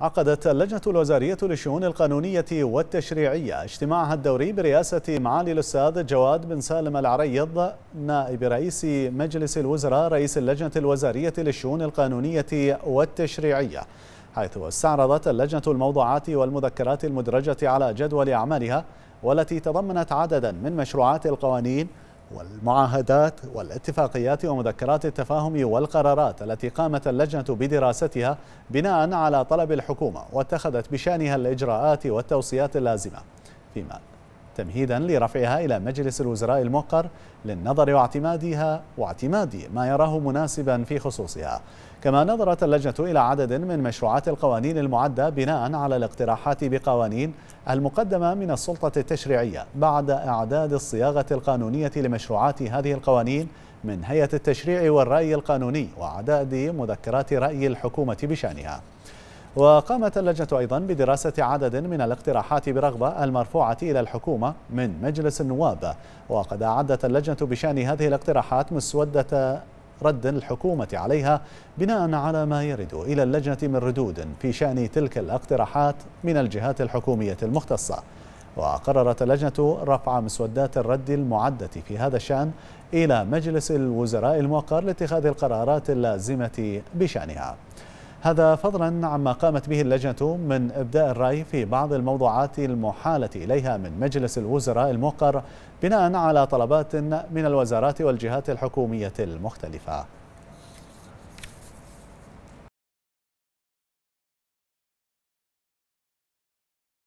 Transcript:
عقدت اللجنة الوزارية للشؤون القانونية والتشريعية اجتماعها الدوري برئاسة معالي الأستاذ جواد بن سالم العريض نائب رئيس مجلس الوزراء رئيس اللجنة الوزارية للشؤون القانونية والتشريعية حيث استعرضت اللجنة الموضوعات والمذكرات المدرجة على جدول أعمالها والتي تضمنت عددا من مشروعات القوانين والمعاهدات والاتفاقيات ومذكرات التفاهم والقرارات التي قامت اللجنة بدراستها بناء على طلب الحكومة واتخذت بشأنها الإجراءات والتوصيات اللازمة فيما تمهيدا لرفعها إلى مجلس الوزراء الموقر للنظر واعتمادها واعتماد ما يراه مناسبا في خصوصها كما نظرت اللجنة إلى عدد من مشروعات القوانين المعدة بناء على الاقتراحات بقوانين المقدمة من السلطة التشريعية بعد إعداد الصياغة القانونية لمشروعات هذه القوانين من هيئة التشريع والرأي القانوني وعداد مذكرات رأي الحكومة بشأنها وقامت اللجنة أيضا بدراسة عدد من الاقتراحات برغبة المرفوعة إلى الحكومة من مجلس النواب وقد أعدت اللجنة بشأن هذه الاقتراحات مسودة رد الحكومة عليها بناء على ما يرد إلى اللجنة من ردود في شأن تلك الاقتراحات من الجهات الحكومية المختصة وقررت اللجنة رفع مسودات الرد المعدة في هذا الشأن إلى مجلس الوزراء الموقر لاتخاذ القرارات اللازمة بشأنها هذا فضلا عما قامت به اللجنة من إبداء الرأي في بعض الموضوعات المحالة إليها من مجلس الوزراء الموقر بناء على طلبات من الوزارات والجهات الحكومية المختلفة